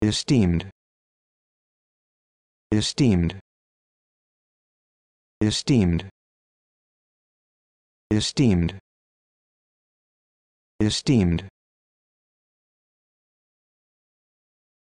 esteemed esteemed esteemed esteemed esteemed